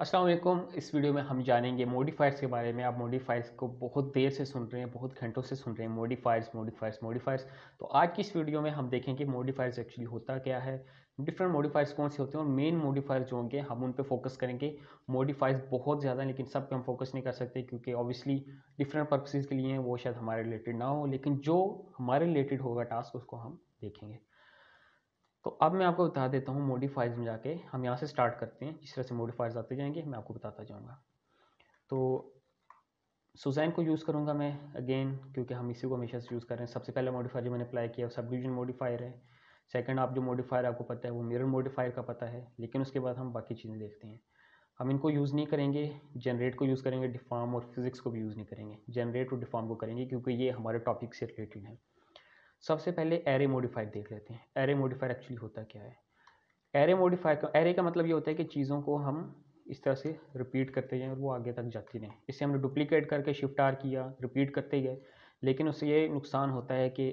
असलम इस वीडियो में हम जानेंगे मोडिफायर्स के बारे में आप मोडिफायर्स को बहुत देर से सुन रहे हैं बहुत घंटों से सुन रहे हैं मोडिफायर्स मोडिफायर्स मोडिफायर्स तो आज की इस वीडियो में हम देखेंगे मोडिफायर्स एक्चुअली होता क्या है डिफरेंट मोडिफायर्स कौन से होते हैं और मेन मोडिफायर्स जो होंगे हम उन पर फोकस करेंगे मोडिफायर्स बहुत ज़्यादा लेकिन सब पे हम फोकस नहीं कर सकते क्योंकि ऑब्वियसली डिफरेंट पर्पसेज के लिए वो शायद हमारे रिलेटेड ना हो लेकिन जो हमारे रिलेटेड होगा टास्क उसको हम देखेंगे तो अब मैं आपको बता देता हूँ मोडिफाइज में जाके हम यहाँ से स्टार्ट करते हैं जिस तरह से मोडिफाइज आते जाएंगे मैं आपको बताता जाऊँगा तो सुजैन को यूज़ करूँगा मैं अगेन क्योंकि हम इसी को हमेशा से यूज़ कर रहे हैं सबसे पहला मॉडिफायर जो मैंने अप्लाई किया सब डिवीजन मोडिफायर है सेकंड आप जो मोडिफायर आपको पता है वो मिरर मोडिफायर का पता है लेकिन उसके बाद हम बाकी चीज़ें देखते हैं हम इनको यूज़ नहीं करेंगे जनरेट को यूज़ करेंगे डिफॉर्म और फिज़िक्स को भी यूज़ नहीं करेंगे जनरेट और डिफाम को करेंगे क्योंकि ये हमारे टॉपिक से रिलेटेड है सबसे पहले एरे मोडिफायर देख लेते हैं एरे मोडिफायर एक्चुअली होता क्या है एरे मोडिफायर का एरे का मतलब ये होता है कि चीज़ों को हम इस तरह से रिपीट करते जाएँ और वो आगे तक जाती रहें इससे हमने डुप्लीकेट करके शिफ्ट आर किया रिपीट करते गए लेकिन उससे ये नुकसान होता है कि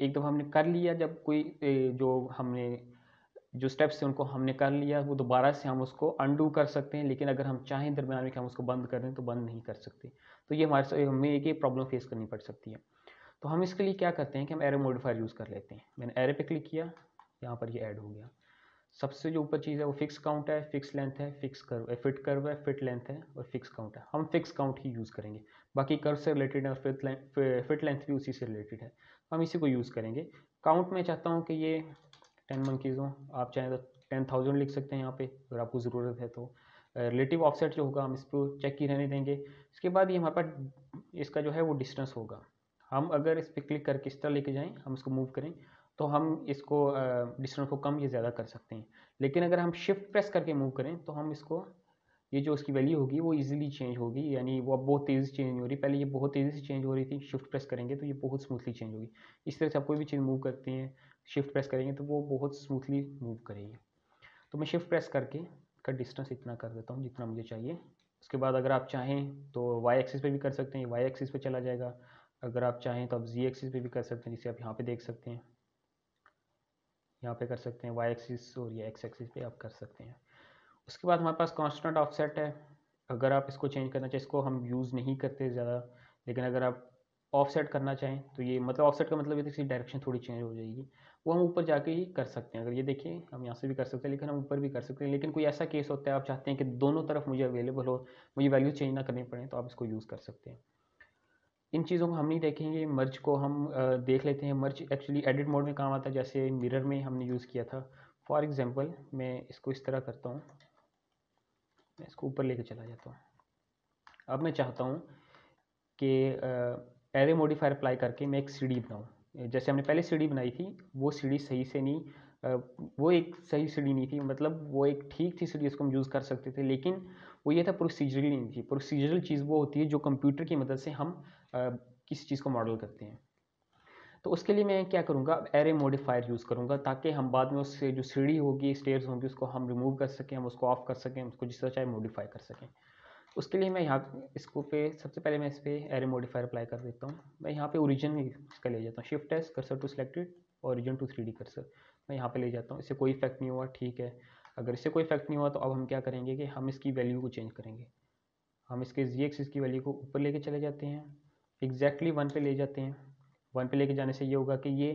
एक दफ़ा हमने कर लिया जब कोई जो हमने जो स्टेप्स थे उनको हमने कर लिया वो दोबारा से हम उसको अनडू कर सकते हैं लेकिन अगर हम चाहें दरमियान में कि हम उसको बंद कर दें तो बंद नहीं कर सकते तो ये हमारे हमें एक ही प्रॉब्लम फेस करनी पड़ सकती है तो हम इसके लिए क्या करते हैं कि हम एरे मोडिफायर यूज़ कर लेते हैं मैंने एरे पे क्लिक किया यहाँ पर ये यह ऐड हो गया सबसे जो ऊपर चीज़ है वो फिक्स काउंट है फिक्स लेंथ है फिक्स कर्व है फिट कर्व है फिट लेंथ है और फिक्स काउंट है हम फिक्स काउंट ही यूज़ करेंगे बाकी कर्व से रिलेटेड है और फिट लेंथ फिट लेंथ भी उसी से रिलेटेड है तो हम इसी को यूज़ करेंगे काउंट में चाहता हूँ कि ये टेन मंकीज़ हों आप चाहें तो टेन थाउजेंड लिख सकते हैं यहाँ पे अगर आपको ज़रूरत है तो रिलेटिव ऑफसेट जो होगा हम इसको चेक ही रहने देंगे इसके बाद ये हमारे पास इसका जो है वो डिस्टेंस होगा हम अगर इस पर क्लिक करके इस तरह लेके जाएं हम इसको मूव करें तो हम इसको डिस्टेंस को कम या ज़्यादा कर सकते हैं लेकिन अगर हम शिफ्ट प्रेस करके मूव करें तो हम इसको ये जो उसकी वैल्यू होगी वो इजीली चेंज होगी यानी वो अब बहुत तेज़ी से चेंज हो रही पहले ये बहुत तेज़ी से चेंज हो रही थी शिफ्ट प्रेस करेंगे तो ये बहुत स्मूथली चेंज होगी इस तरह से आप कोई भी चीज़ मूव करते हैं शिफ्ट प्रेस करेंगे तो वो बहुत स्मूथली मूव करेगी तो मैं शिफ्ट प्रेस करके का डिस्टेंस इतना कर देता हूँ जितना मुझे चाहिए उसके बाद अगर आप चाहें तो वाई एक्सिस पर भी कर सकते हैं वाई एक्सिस पर चला जाएगा अगर आप चाहें तो आप जी एक्सिस पे भी कर सकते हैं जिसे आप यहाँ पे देख सकते हैं यहाँ पे कर सकते हैं वाई एक्सिस और या एक्स एक्सिस पे आप कर सकते हैं उसके बाद हमारे पास कॉन्स्टेंट ऑफसेट है अगर आप इसको चेंज करना चाहें इसको हम यूज़ नहीं करते ज़्यादा लेकिन अगर आप ऑफसेट करना चाहें तो ये मतलब ऑफसेट का मतलब ये किसी तो डायरेक्शन थोड़ी चेंज हो जाएगी वो हम ऊपर जाके ही कर सकते हैं अगर ये देखिए हम यहाँ से भी कर सकते हैं लेकिन हम ऊपर भी कर सकते हैं लेकिन कोई ऐसा केस होता है आप चाहते हैं कि दोनों तरफ मुझे अवेलेबल हो मुझे वैल्यू चेंज ना करनी पड़े तो आप इसको यूज़ कर सकते हैं इन चीज़ों को हम नहीं देखेंगे मर्च को हम देख लेते हैं मर्च एक्चुअली एडिट मोड में काम आता है जैसे मिरर में हमने यूज़ किया था फॉर एग्ज़ाम्पल मैं इसको इस तरह करता हूँ मैं इसको ऊपर लेके चला जाता हूँ अब मैं चाहता हूँ कि एरे मोडिफायर अप्लाई करके मैं एक सीढ़ी बनाऊँ जैसे हमने पहले सीढ़ी बनाई थी वो सीढ़ी सही से नहीं वो एक सही सीढ़ी नहीं थी मतलब वो एक ठीक थी सीढ़ी उसको हम यूज़ कर सकते थे लेकिन वो ये था प्रोसीजरली नहीं थी प्रोसीजरल चीज़ वो होती है जो कंप्यूटर की मदद से हम आ, किसी चीज़ को मॉडल करते हैं तो उसके लिए मैं क्या करूँगा एरे मोडिफायर यूज़ करूँगा ताकि हम बाद में उससे जो सीढ़ी होगी स्टेयर्स होंगी उसको हम रिमूव कर सकें हम उसको ऑफ कर सकें उसको जिस तरह चाहे मोडिफाई कर सकें उसके लिए मैं यहाँ इसको पे सबसे पहले मैं इस पर एरे मोडिफायर अप्लाई कर देता हूँ मैं यहाँ पे ओरिजिन इसका ले जाता हूँ shift S cursor to selected origin to three D cursor मैं यहाँ पे ले जाता हूँ इससे कोई इफेक्ट नहीं हुआ ठीक है अगर इससे कोई इफेक्ट नहीं हुआ तो अब हम क्या करेंगे कि हम इसकी वैल्यू को चेंज करेंगे हम इसके जी एक्सिस की वैल्यू को ऊपर लेके चले जाते हैं एग्जैक्टली वन पे ले जाते हैं वन पे लेके जाने से ये होगा कि ये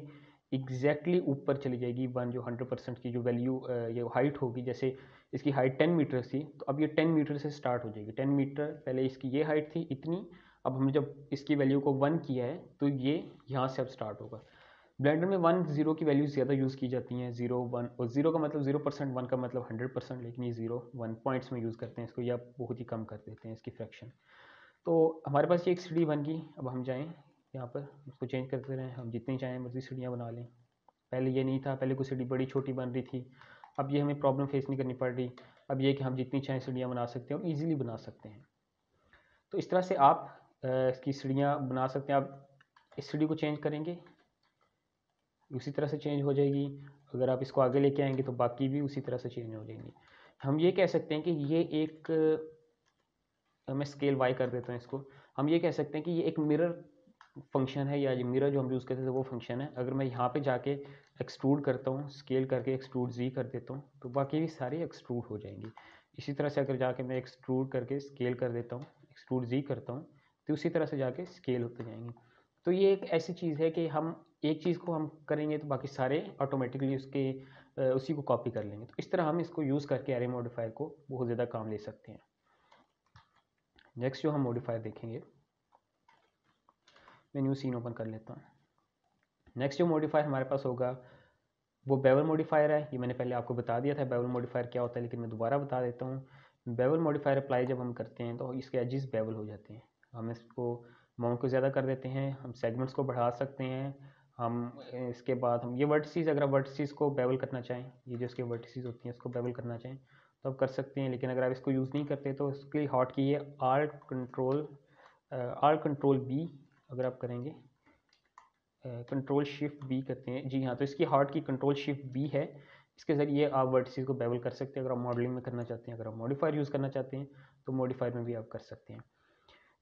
एग्जैक्टली ऊपर चली जाएगी वन जो हंड्रेड परसेंट की जो वैल्यू ये हाइट होगी जैसे इसकी हाइट टेन मीटर थी तो अब ये टेन मीटर से स्टार्ट हो जाएगी टेन मीटर पहले इसकी ये हाइट थी इतनी अब हम जब इसकी वैल्यू को वन किया है तो ये यहाँ से अब स्टार्ट होगा ब्लेंडर में वन जीरो की वैल्यूज ज़्यादा यूज़ की जाती हैं जीरो वन और जीरो का मतलब जीरो परसेंट वन का मतलब हंड्रेड परसेंट लेकिन ये जीरो वन पॉइंट्स में यूज़ करते हैं इसको या बहुत ही कम कर देते हैं इसकी फ्रैक्शन तो हमारे पास ये एक सीढ़ी बन गई अब हम जाएँ यहाँ पर उसको चेंज करते रहें हम जितनी चाहें मर्जी सीढ़ियाँ बना लें पहले ये नहीं था पहले कोई सीढ़ी बड़ी छोटी बन रही थी अब ये हमें प्रॉब्लम फेस नहीं करनी पड़ रही अब ये कि हम जितनी चाहें सीढ़ियाँ बना सकते हैं और ईजिली बना सकते हैं तो इस तरह से आप इसकी सीढ़ियाँ बना सकते हैं आप इस सीढ़ी को चेंज करेंगे उसी तरह से चेंज हो जाएगी अगर आप इसको आगे लेके आएंगे तो बाकी भी उसी तरह से चेंज हो जाएंगी हम ये कह सकते हैं कि ये एक मैं स्केल वाई कर देता हूँ इसको हम ये कह सकते हैं कि ये एक मिरर फंक्शन है या ये मिरर जो हम यूज़ करते थे वो फंक्शन है अगर मैं यहाँ पे जाके एक्सट्रूड करता हूँ स्केल करके एक्सट्रूड जी कर देता हूँ तो बाकी भी सारी एक्सट्रूड हो जाएंगी इसी तरह से अगर जाके मैं एक्सट्रूड करके स्केल कर देता हूँ एक्सट्रूड जी करता हूँ तो उसी तरह से जाके स्केल होते जाएंगे तो ये एक ऐसी चीज़ है कि हम एक चीज़ को हम करेंगे तो बाकी सारे ऑटोमेटिकली उसके उसी को कॉपी कर लेंगे तो इस तरह हम इसको यूज़ करके एरे मॉडिफायर को बहुत ज़्यादा काम ले सकते हैं नेक्स्ट जो हम मॉडिफायर देखेंगे मैं न्यू सीन ओपन कर लेता हूँ नेक्स्ट जो मॉडिफायर हमारे पास होगा वो बेवल मॉडिफायर है ये मैंने पहले आपको बता दिया था बेवल मॉडिफायर क्या होता है लेकिन मैं दोबारा बता देता हूँ बेवल मॉडिफायर अप्लाई जब हम करते हैं तो इसके एजिस बेवल हो जाते हैं हम इसको माउंट को ज़्यादा कर देते हैं हम सेगमेंट्स को बढ़ा सकते हैं हम इसके बाद हम ये सीज़ अगर सीज़ को बेवल करना चाहें ये जो इसके सीज़ होती हैं इसको बेवल करना चाहें तो आप कर सकते हैं लेकिन अगर आप इसको यूज़ नहीं करते तो उसके लिए हॉट की ये R control R control B अगर आप करेंगे कंट्रोल शिफ्ट बी करते हैं जी हाँ तो इसकी हॉट की कंट्रोल शिफ्ट बी है इसके ज़रिए आप वर्टिसेस को बेवल कर सकते हैं अगर आप मॉडलिंग में करना चाहते हैं अगर आप मॉडिफायर यूज़ करना चाहते हैं तो मॉडिफायर में भी आप कर सकते हैं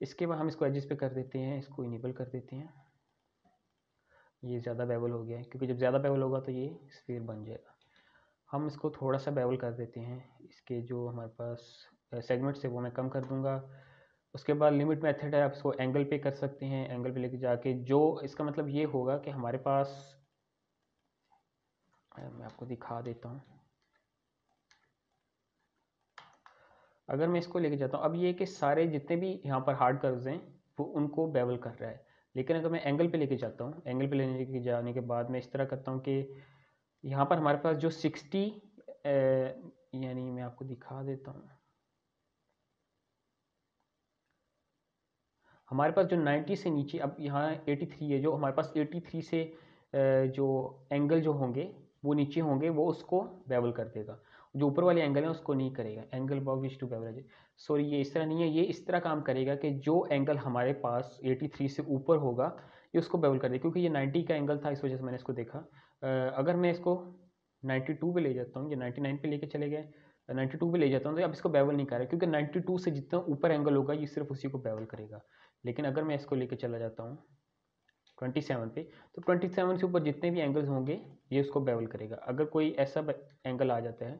इसके बाद हम इसको एडजस्ट पे कर देते हैं इसको इनेबल कर देते हैं ये ज़्यादा बेवल हो गया है क्योंकि जब ज़्यादा बेवल होगा तो ये स्फीयर बन जाएगा हम इसको थोड़ा सा बेवल कर देते हैं इसके जो हमारे पास सेगमेंट्स है वो मैं कम कर दूंगा उसके बाद लिमिट मेथड है आप इसको एंगल पे कर सकते हैं एंगल पे लेके जाके जो इसका मतलब ये होगा कि हमारे पास मैं आपको दिखा देता हूँ अगर मैं इसको लेके जाता हूँ अब ये कि सारे जितने भी यहाँ पर हार्ड कर्व्स हैं वो उनको बेवल कर रहा है लेकिन अगर मैं एंगल पे लेके जाता हूँ एंगल पे लेने जाने के बाद मैं इस तरह करता हूँ कि यहाँ पर हमारे पास जो सिक्सटी यानी मैं आपको दिखा देता हूँ हमारे पास जो 90 से नीचे अब यहाँ 83 है जो हमारे पास 83 से जो एंगल जो होंगे वो नीचे होंगे वो उसको बेवल कर देगा जो ऊपर वाले एंगल है उसको नहीं करेगा angle bob wish to beverage sorry ये इस तरह नहीं है ये इस तरह काम करेगा कि जो एंगल हमारे पास 83 से ऊपर होगा ये उसको बेवल कर दे क्योंकि ये 90 का एंगल था इस वजह से मैंने इसको देखा अगर मैं इसको 92 पे ले जाता हूँ या 99 पे लेके चले गए 92 पे ले जाता हूँ तो अब इसको बेवल नहीं कर रहा क्योंकि नाइन्टी से जितना ऊपर एंगल होगा ये सिर्फ उसी को बेवल करेगा लेकिन अगर मैं इसको लेके चला जाता हूँ 27 पे तो 27 से ऊपर जितने भी एंगल्स होंगे ये उसको बेवल करेगा अगर कोई ऐसा एंगल आ जाता है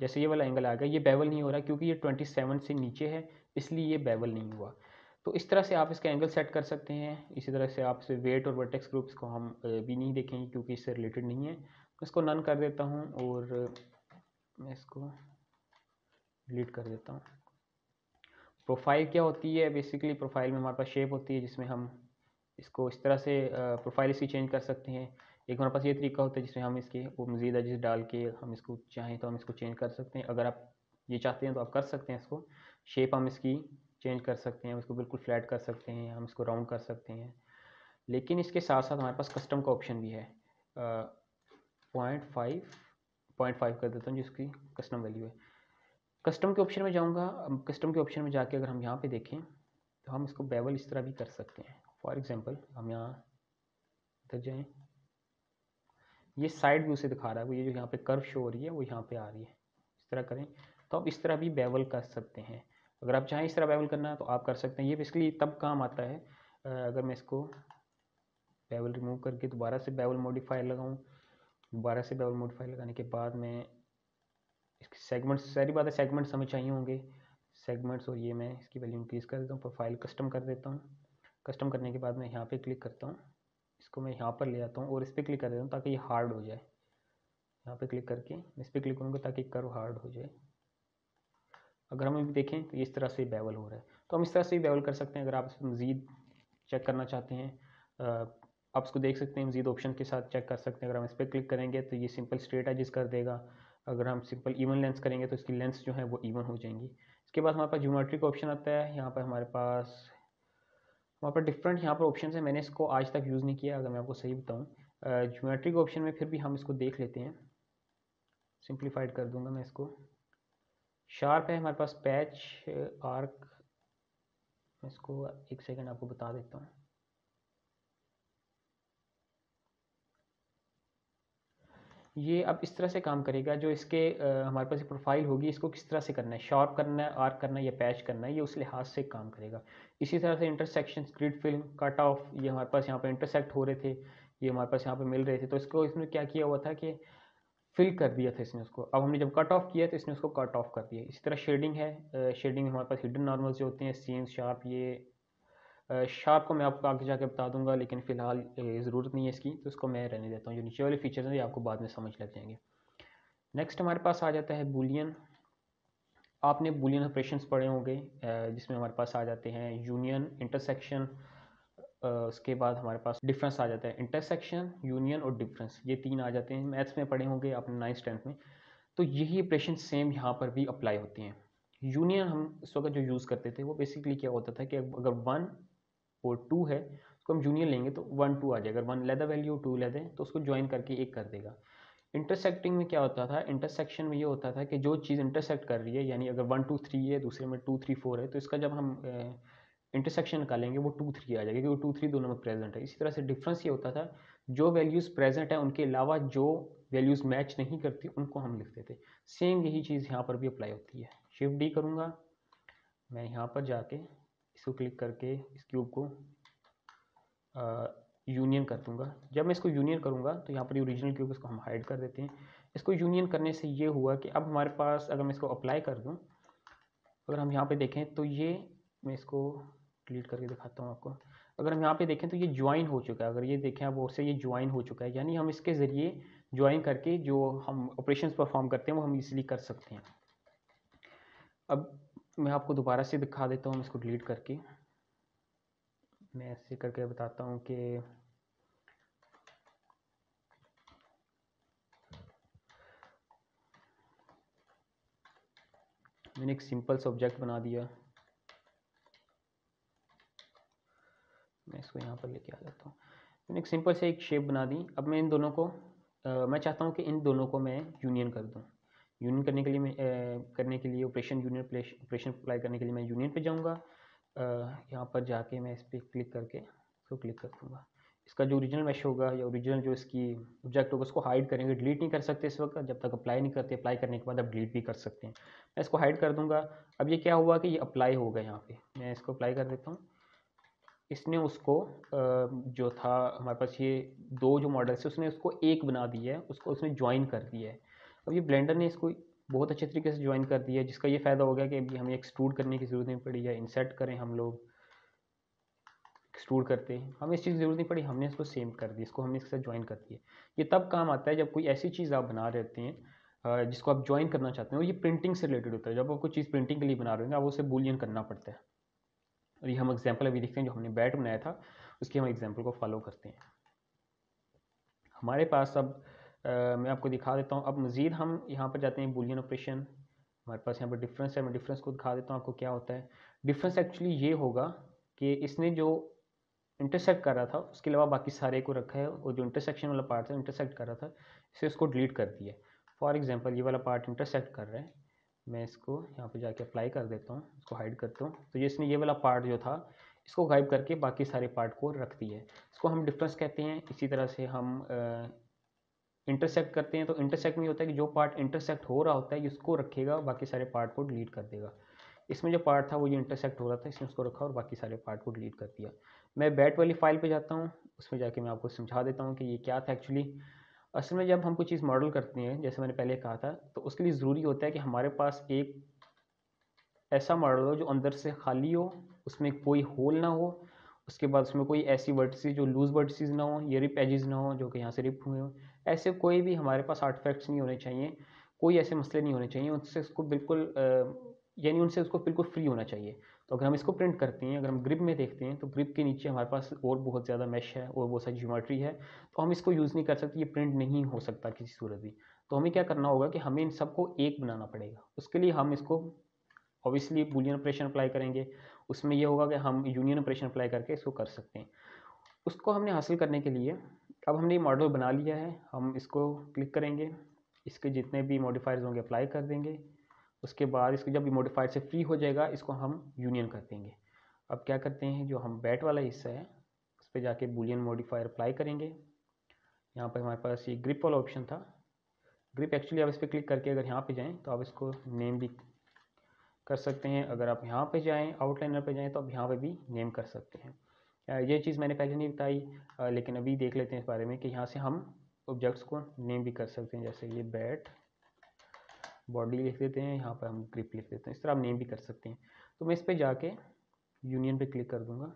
जैसे ये वाला एंगल आ गया ये बेवल नहीं हो रहा क्योंकि ये 27 से नीचे है इसलिए ये बेवल नहीं हुआ तो इस तरह से आप इसका एंगल सेट कर सकते हैं इसी तरह से आप वेट और वर्टेक्स ग्रुप्स को हम भी नहीं देखेंगे क्योंकि इससे रिलेटेड नहीं है इसको नन कर देता हूँ और मैं इसको डिलीट कर देता हूँ प्रोफाइल क्या होती है बेसिकली प्रोफाइल में हमारे पास शेप होती है जिसमें हम इसको इस तरह से प्रोफाइल इसकी चेंज कर सकते हैं एक हमारे पास ये तरीका होता है जिसमें हम इसके वो मज़ीद एजेस डाल के हम इसको चाहें तो हम इसको चेंज कर सकते हैं अगर आप ये चाहते हैं तो आप कर सकते हैं इसको शेप हम इसकी चेंज कर सकते हैं इसको बिल्कुल फ्लैट कर सकते हैं हम इसको राउंड कर सकते हैं लेकिन इसके साथ साथ हमारे पास कस्टम का ऑप्शन भी है पॉइंट फाइव पॉइंट फाइव कर देता हूँ जिसकी कस्टम वैल्यू है कस्टम के ऑप्शन में जाऊँगा कस्टम के ऑप्शन में जाके अगर हम यहाँ पे देखें तो हम इसको बेवल इस तरह भी कर सकते हैं फॉर एग्ज़ाम्पल हम यहाँ इधर जाएँ ये साइड व्यू से दिखा रहा है वो ये जो यहाँ पे कर्व शो हो रही है वो यहाँ पे आ रही है इस तरह करें तो आप इस तरह भी बेवल कर सकते हैं अगर आप चाहें इस तरह बेवल करना है तो आप कर सकते हैं ये बेसिकली तब काम आता है अगर मैं इसको बेवल रिमूव करके दोबारा से बेवल मॉडिफायर लगाऊँ दोबारा से बेवल मॉडिफायर लगाने के बाद मैं इसके सेगमेंट्स सारी बात है सेगमेंट्स हमें चाहिए होंगे सेगमेंट्स और ये मैं इसकी वैल्यू इंक्रीज़ कर देता हूँ प्रोफाइल कस्टम कर देता हूँ कस्टम करने के बाद मैं यहाँ पे क्लिक करता हूँ इसको मैं यहाँ पर ले आता हूँ और इस पर क्लिक कर देता हूँ ताकि ये हार्ड हो जाए यहाँ पे क्लिक करके इस पर क्लिक करूँगा ताकि कर्व हार्ड हो जाए अगर हम अभी देखें तो इस तरह से बेवल हो रहा है तो हम इस तरह से भी बेवल कर सकते हैं अगर आप मज़ीद चेक करना चाहते हैं आप इसको देख सकते हैं मज़ीद ऑप्शन के साथ चेक कर सकते हैं अगर हम इस पर क्लिक करेंगे तो ये सिंपल स्ट्रेट एजिस कर देगा अगर हम सिंपल इवन लेंस करेंगे तो इसकी लेंस जो है वो इवन हो जाएंगी इसके बाद हमारे पास ज्योमेट्री का ऑप्शन आता है यहाँ पर हमारे पास वहाँ पर डिफरेंट यहाँ पर ऑप्शन है मैंने इसको आज तक यूज़ नहीं किया अगर मैं आपको सही बताऊँ ज्योमेट्रिक ऑप्शन में फिर भी हम इसको देख लेते हैं सिंप्लीफाइड कर दूंगा मैं इसको शार्प है हमारे पास पैच आर्क मैं इसको एक सेकेंड आपको बता देता हूँ ये अब इस तरह से काम करेगा जो इसके आ, हमारे पास प्रोफाइल होगी इसको किस तरह से करना है शार्प करना है आर्क करना है या पैच करना है ये उस लिहाज से काम करेगा इसी तरह से intersection grid film cut off ये हमारे पास यहाँ पर इंटरसेक्ट हो रहे थे ये हमारे पास यहाँ पर मिल रहे थे तो इसको इसमें क्या किया हुआ था कि फिल कर दिया था इसने उसको अब हमने जब कट ऑफ किया तो इसने उसको कट ऑफ कर दिया इसी तरह शेडिंग है शेडिंग में हमारे पास हिडन नॉर्मल्स जो होते हैं सीन शार्प ये शार्प को मैं आपको आगे जाके बता दूंगा लेकिन फ़िलहाल ज़रूरत नहीं है इसकी तो उसको मैं रहने देता हूँ जो नीचे वाले फीचर्स हैं ये आपको बाद में समझ लग जाएंगे नेक्स्ट हमारे पास आ जाता है बुलियन आपने बुलियन ऑपरेशन पढ़े होंगे जिसमें हमारे पास आ जाते हैं यूनियन इंटरसेक्शन उसके बाद हमारे पास डिफरेंस आ जाता है इंटरसेक्शन यूनियन और डिफरेंस ये तीन आ जाते हैं मैथ्स में पढ़े होंगे आपने नाइन्थ टेंथ में तो यही ऑपरेशन सेम यहाँ पर भी अप्लाई होती हैं यूनियन हम उस वक्त जो यूज़ करते थे वो बेसिकली क्या होता था कि अगर वन फोर टू है उसको हम जूनियर लेंगे तो वन टू आ जाएगा वन लेदा वैल्यू टू लेदे तो उसको ज्वाइन करके एक कर देगा इंटरसेक्टिंग में क्या होता था इंटरसेक्शन में ये होता था कि जो चीज़ इंटरसेक्ट कर रही है यानी अगर वन टू थ्री है दूसरे में टू थ्री फोर है तो इसका जब हम इंटरसेक्शन निकालेंगे वो टू थ्री आ जाएगा क्योंकि टू थ्री दोनों में प्रेजेंट है इसी तरह से डिफरेंस ये होता था जो वैल्यूज़ प्रेजेंट है उनके अलावा जो वैल्यूज़ मैच नहीं करती उनको हम लिखते थे सेम यही चीज़ यहाँ पर भी अप्लाई होती है शिफ्ट डी करूँगा मैं यहाँ पर जाके इसको क्लिक करके इस क्यूब को यूनियन कर दूंगा जब मैं इसको यूनियन करूँगा तो यहाँ पर ओरिजिनल क्यूब इसको हम हाइड कर देते हैं इसको यूनियन करने से ये हुआ कि अब हमारे पास अगर मैं इसको अप्लाई कर दूँ अगर हम यहाँ पर देखें तो ये मैं इसको डिलीट करके दिखाता हूँ आपको अगर हम यहाँ पे देखें तो ये ज्वाइन हो चुका है अगर ये देखें आप और से ये ज्वाइन हो चुका है यानी हम इसके ज़रिए ज्वाइन करके जो हम ऑपरेशन परफॉर्म करते हैं वो हम इसलिए कर सकते हैं अब तो मैं आपको दोबारा से दिखा देता हूँ इसको डिलीट करके मैं ऐसे करके बताता हूँ कि मैंने एक सिंपल सब्जेक्ट बना दिया मैं इसको यहाँ पर लेके आ जाता हूँ मैंने एक सिंपल से एक शेप बना दी अब मैं इन दोनों को आ, मैं चाहता हूँ कि इन दोनों को मैं यूनियन कर दूँ यूनियन करने के लिए मैं करने के लिए ऑपरेशन यूनियन ऑपरेशन अप्लाई करने के लिए मैं यूनियन पे जाऊँगा यहाँ पर जाके मैं इस पर क्लिक करके इसको क्लिक कर दूँगा इसका जो ओरिजिनल मैश होगा या ओरिजिनल जो इसकी ऑब्जेक्ट होगा उसको हाइड करेंगे डिलीट नहीं कर सकते इस वक्त जब तक अप्लाई नहीं करते अप्लाई करने के बाद आप डिलीट भी कर सकते हैं मैं इसको हाइड कर दूँगा अब ये क्या हुआ कि ये अप्लाई होगा यहाँ पर मैं इसको अप्लाई कर देता हूँ इसने उसको जो था हमारे पास ये दो जो मॉडल्स है उसने उसको एक बना दिया है उसको उसने ज्वाइन कर दिया है अब ये ब्लेंडर ने इसको बहुत अच्छे तरीके से ज्वाइन कर दिया जिसका ये फ़ायदा हो गया कि अभी हमें एक्सट्रूड करने की ज़रूरत नहीं पड़ी या इंसेट करें हम लोग एक्सट्रूड करते हैं हमें इस चीज़ की ज़रूरत नहीं पड़ी हमने इसको सेम कर दिया इसको हमने इसके साथ ज्वाइन कर दिया ये तब काम आता है जब कोई ऐसी चीज़ आप बना रहते हैं जिसको आप ज्वाइन करना चाहते हैं और ये प्रिंटिंग से रिलेटेड होता है जब आप कोई चीज़ प्रिंटिंग के लिए बना रहे हैं आप उसे बुलियन करना पड़ता है और ये हम एग्जाम्पल अभी देखते हैं जो हमने बैट बनाया था उसके हम एग्जाम्पल को फॉलो करते हैं हमारे पास अब मैं आपको दिखा देता हूँ अब मज़ीद हम यहाँ पर जाते हैं बुलियन ऑपरेशन हमारे पास यहाँ पर डिफरेंस है मैं डिफरेंस को दिखा देता हूँ आपको क्या होता है डिफरेंस एक्चुअली ये होगा कि इसने जो इंटरसेक्ट कर रहा था उसके अलावा बाकी सारे को रखा है और जो इंटरसेक्शन वाला पार्ट था इंटरसेक्ट कर रहा था इसे उसको डिलीट कर दिया फॉर एग्ज़ाम्पल ये वाला पार्ट इंटरसेक्ट कर रहा है मैं इसको यहाँ पर जाके अप्लाई कर देता हूँ इसको हाइड करता हूँ तो ये इसने ये वाला पार्ट जो था इसको गायब करके बाकी सारे पार्ट को रख दिया है इसको हम डिफरेंस कहते हैं इसी तरह से हम इंटरसेक्ट करते हैं तो इंटरसेक्ट में ये होता है कि जो पार्ट इंटरसेक्ट हो रहा होता है इसको रखेगा बाकी सारे पार्ट को डिलीट कर देगा इसमें जो पार्ट था वो ये इंटरसेक्ट हो रहा था इसने उसको रखा और बाकी सारे पार्ट को डिलीट कर दिया मैं बैट वाली फाइल पे जाता हूँ उसमें जाके मैं आपको समझा देता हूँ कि ये क्या था एक्चुअली असल में जब हम कोई चीज़ मॉडल करते हैं जैसे मैंने पहले कहा था तो उसके लिए ज़रूरी होता है कि हमारे पास एक ऐसा मॉडल हो जो अंदर से खाली हो उसमें कोई होल ना हो उसके बाद उसमें कोई ऐसी वर्टिस जो लूज़ वर्टिस ना हो ये रिप एजिज़ ना हो जो कि यहाँ से रिप हुए हों ऐसे कोई भी हमारे पास आर्टिफैक्ट्स नहीं होने चाहिए कोई ऐसे मसले नहीं होने चाहिए उनसे इसको बिल्कुल यानी उनसे उसको बिल्कुल फ्री होना चाहिए तो अगर हम इसको प्रिंट करते हैं अगर हम ग्रिप में देखते हैं तो ग्रिप के नीचे हमारे पास और बहुत ज़्यादा मैश है और बहुत सारी ज्योमेट्री है तो हम इसको यूज़ नहीं कर सकते ये प्रिंट नहीं हो सकता किसी सूरत भी तो हमें क्या करना होगा कि हमें इन सबको एक बनाना पड़ेगा उसके लिए हम इसको ऑब्वियसली बुलियन ऑपरेशन अप्लाई करेंगे उसमें यह होगा कि हम यूनियन ऑपरेशन अप्लाई करके इसको कर सकते हैं उसको हमने हासिल करने के लिए अब हमने मॉडल बना लिया है हम इसको क्लिक करेंगे इसके जितने भी मॉडिफायर्स होंगे अप्लाई कर देंगे उसके बाद इसको जब मॉडिफायर से फ्री हो जाएगा इसको हम यूनियन कर देंगे अब क्या करते हैं जो हम बैट वाला हिस्सा है उस पर जाके बुलियन मॉडिफायर अप्लाई करेंगे यहाँ पर हमारे पास ये ग्रिप वाला ऑप्शन था ग्रिप एक्चुअली आप इस पर क्लिक करके अगर यहाँ पे जाएँ तो आप इसको नेम भी कर सकते हैं अगर आप यहाँ पे जाएँ आउटलाइनर पे जाएँ तो आप यहाँ पे भी नेम कर सकते हैं ये चीज़ मैंने पहले नहीं बताई लेकिन अभी देख लेते हैं इस बारे में कि यहाँ से हम ऑब्जेक्ट्स को नेम भी कर सकते हैं जैसे ये बैट बॉडी लिख देते हैं यहाँ पर हम ग्रिप लिख देते हैं इस तरह आप नेम भी कर सकते हैं तो मैं इस पर जाके यूनियन पे क्लिक कर दूंगा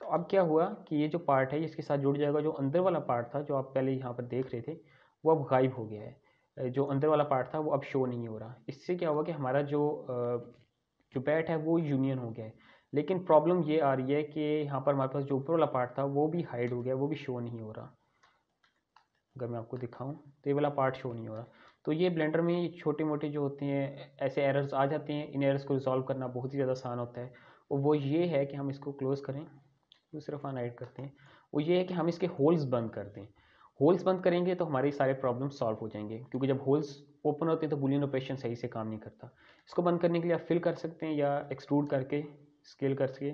तो अब क्या हुआ कि ये जो पार्ट है इसके साथ जुड़ जाएगा जो अंदर वाला पार्ट था जो आप पहले यहाँ पर देख रहे थे वो अब गायब हो गया है जो अंदर वाला पार्ट था वो अब शो नहीं हो रहा इससे क्या हुआ कि हमारा जो जो बैट है वो यूनियन हो गया है लेकिन प्रॉब्लम ये आ रही है कि यहाँ पर हमारे पास जो ऊपर वाला पार्ट था वो भी हाइड हो गया वो भी शो नहीं हो रहा अगर मैं आपको दिखाऊं तो ये वाला पार्ट शो नहीं हो रहा तो ये ब्लेंडर में छोटे मोटे जो होते हैं ऐसे एरर्स आ जाते हैं इन एरर्स को रिजॉल्व करना बहुत ही ज़्यादा आसान होता है और वो ये है कि हम इसको क्लोज़ करें तो सिर्फ अनहाइड करते हैं वो ये है कि हम इसके होल्स बंद कर दें होल्स बंद करेंगे तो हमारे सारे प्रॉब्लम सॉल्व हो जाएंगे क्योंकि जब होल्स ओपन होते हैं तो बुलियन ऑपरेशन सही से काम नहीं करता इसको बंद करने के लिए आप फिल कर सकते हैं या एक्सट्रूड करके स्केल कर सके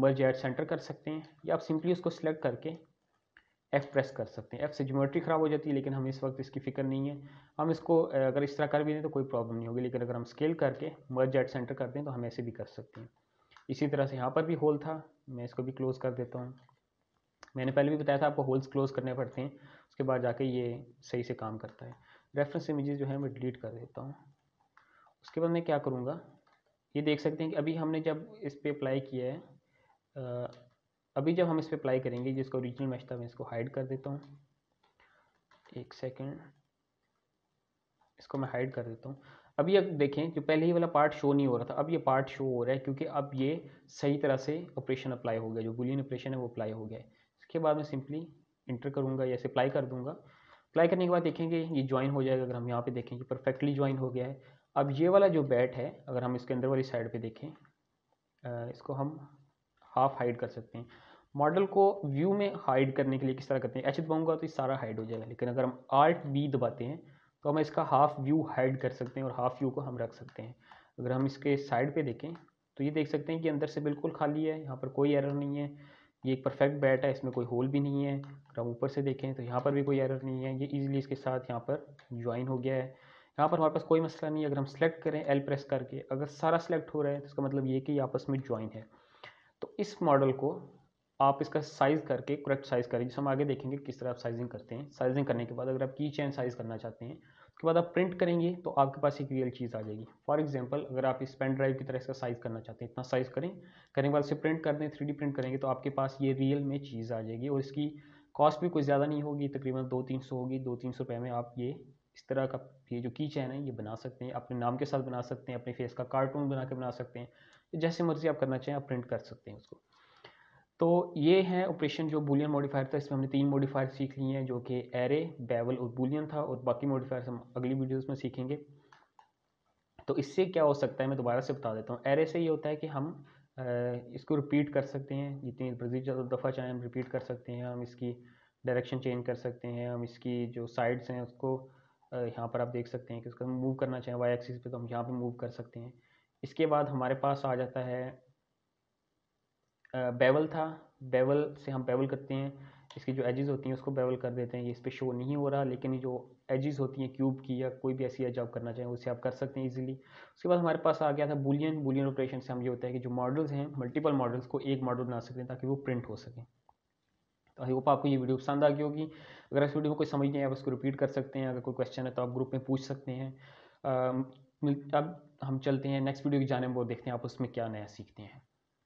मर्ज एड सेंटर कर सकते हैं या आप सिंपली उसको सिलेक्ट करके एफ़ प्रेस कर सकते हैं एफ़ से ज्योमेट्री ख़राब हो जाती है लेकिन हमें इस वक्त इसकी फिक्र नहीं है हम इसको अगर इस तरह कर भी दें तो कोई प्रॉब्लम नहीं होगी लेकिन अगर हम स्केल करके मर्ज एड सेंटर कर दें तो हम ऐसे भी कर सकते हैं इसी तरह से यहाँ पर भी होल था मैं इसको भी क्लोज़ कर देता हूँ मैंने पहले भी बताया था आपको होल्स क्लोज़ करने पड़ते हैं उसके बाद जाके ये सही से काम करता है रेफरेंस इमेजेस जो है मैं डिलीट कर देता हूँ उसके बाद मैं क्या करूँगा ये देख सकते हैं कि अभी हमने जब इस पर अप्लाई किया है अभी जब हम इस पर अप्लाई करेंगे जिसका ओरिजिनल मैच था मैं इसको हाइड कर देता हूँ एक सेकेंड इसको मैं हाइड कर देता हूँ अब ये देखें जो पहले ही वाला पार्ट शो नहीं हो रहा था अब ये पार्ट शो हो रहा है क्योंकि अब ये सही तरह से ऑपरेशन अप्लाई हो गया जो बुलियन ऑपरेशन है वो अप्लाई हो गया है इसके बाद मैं सिंपली इंटर करूँगा या अप्लाई कर दूँगा अप्लाई करने के बाद देखेंगे ये ज्वाइन हो जाएगा अगर हम यहाँ पे देखें परफेक्टली ज्वाइन हो गया है अब ये वाला जो बैट है अगर हम इसके अंदर वाली साइड पे देखें इसको हम हाफ हाइड कर सकते हैं मॉडल को व्यू में हाइड करने के लिए किस तरह करते हैं एच दबाऊंगा तो ये सारा हाइड हो जाएगा लेकिन अगर हम आर्ट बी दबाते हैं तो हम इसका हाफ व्यू हाइड कर सकते हैं और हाफ व्यू को हम रख सकते हैं अगर हम इसके साइड पर देखें तो ये देख सकते हैं कि अंदर से बिल्कुल खाली है यहाँ पर कोई एरर नहीं है ये एक परफेक्ट बैट है इसमें कोई होल भी नहीं है अगर हम ऊपर से देखें तो यहाँ पर भी कोई एरर नहीं है ये इजीली इसके साथ यहाँ पर ज्वाइन हो गया है यहाँ पर हमारे पास कोई मसला नहीं है अगर हम सेलेक्ट करें एल प्रेस करके अगर सारा सेलेक्ट हो रहा है तो इसका मतलब ये कि आपस में ज्वाइन है तो इस मॉडल को आप इसका साइज़ करके करेक्ट साइज़ करें जिस हम आगे देखेंगे किस तरह आप साइजिंग करते हैं साइजिंग करने के बाद अगर आप की चैन साइज़ करना चाहते हैं उसके बाद आप प्रिंट करेंगे तो आपके पास एक रियल चीज़ आ जाएगी फॉर एग्जांपल अगर आप इस पेन ड्राइव की तरह इसका साइज़ करना चाहते हैं इतना साइज़ करें करने के बाद इसे प्रिंट कर दें थ्री प्रिंट करेंगे तो आपके पास ये रियल में चीज़ आ जाएगी और इसकी कॉस्ट भी कुछ ज़्यादा नहीं होगी तकरीबन दो तीन सौ होगी दो तीन सौ रुपये में आप ये इस तरह का ये जो की चैन है ये बना सकते हैं अपने नाम के साथ बना सकते हैं अपने फेस का कार्टून बना के बना सकते हैं तो जैसे मर्ज़ी आप करना चाहें आप प्रिंट कर सकते हैं उसको तो ये है ऑपरेशन जो बुलियन मॉडिफायर था इसमें हमने तीन मॉडिफायर सीख लिए हैं जो कि एरे बेवल और बुलियन था और बाकी मॉडिफायर हम अगली वीडियोज़ में सीखेंगे तो इससे क्या हो सकता है मैं दोबारा से बता देता हूँ एरे से ये होता है कि हम इसको रिपीट कर सकते हैं जितनी मर्जी ज़्यादा दफ़ा चाहें हम रिपीट कर सकते हैं हम इसकी डायरेक्शन चेंज कर सकते हैं हम इसकी जो साइड्स हैं उसको यहाँ पर आप देख सकते हैं कि उसका मूव करना चाहें वाई एक्सिस पे तो हम यहाँ पे मूव कर सकते हैं इसके बाद हमारे पास आ जाता है बेवल था बेवल से हम बेवल करते हैं इसकी जो एजेस होती हैं उसको बेवल कर देते हैं ये इस पर शो नहीं हो रहा लेकिन जो एजेस होती हैं क्यूब की या कोई भी ऐसी एज आप करना चाहें उसे आप कर सकते हैं इजीली उसके बाद हमारे पास आ गया था बुलियन बुलियन ऑपरेशन से हम ये होता है कि जो मॉडल्स हैं मल्टीपल मॉडल्स को एक मॉडल बना सकते हैं ताकि वो प्रिंट हो सकें तो आई होप आपको ये वीडियो पसंद आ गई होगी अगर इस वीडियो में कोई समझ नहीं आया आप उसको रिपीट कर सकते हैं अगर कोई क्वेश्चन है तो आप ग्रुप में पूछ सकते हैं अब हम चलते हैं नेक्स्ट वीडियो की जाने में वो देखते हैं आप उसमें क्या नया सीखते हैं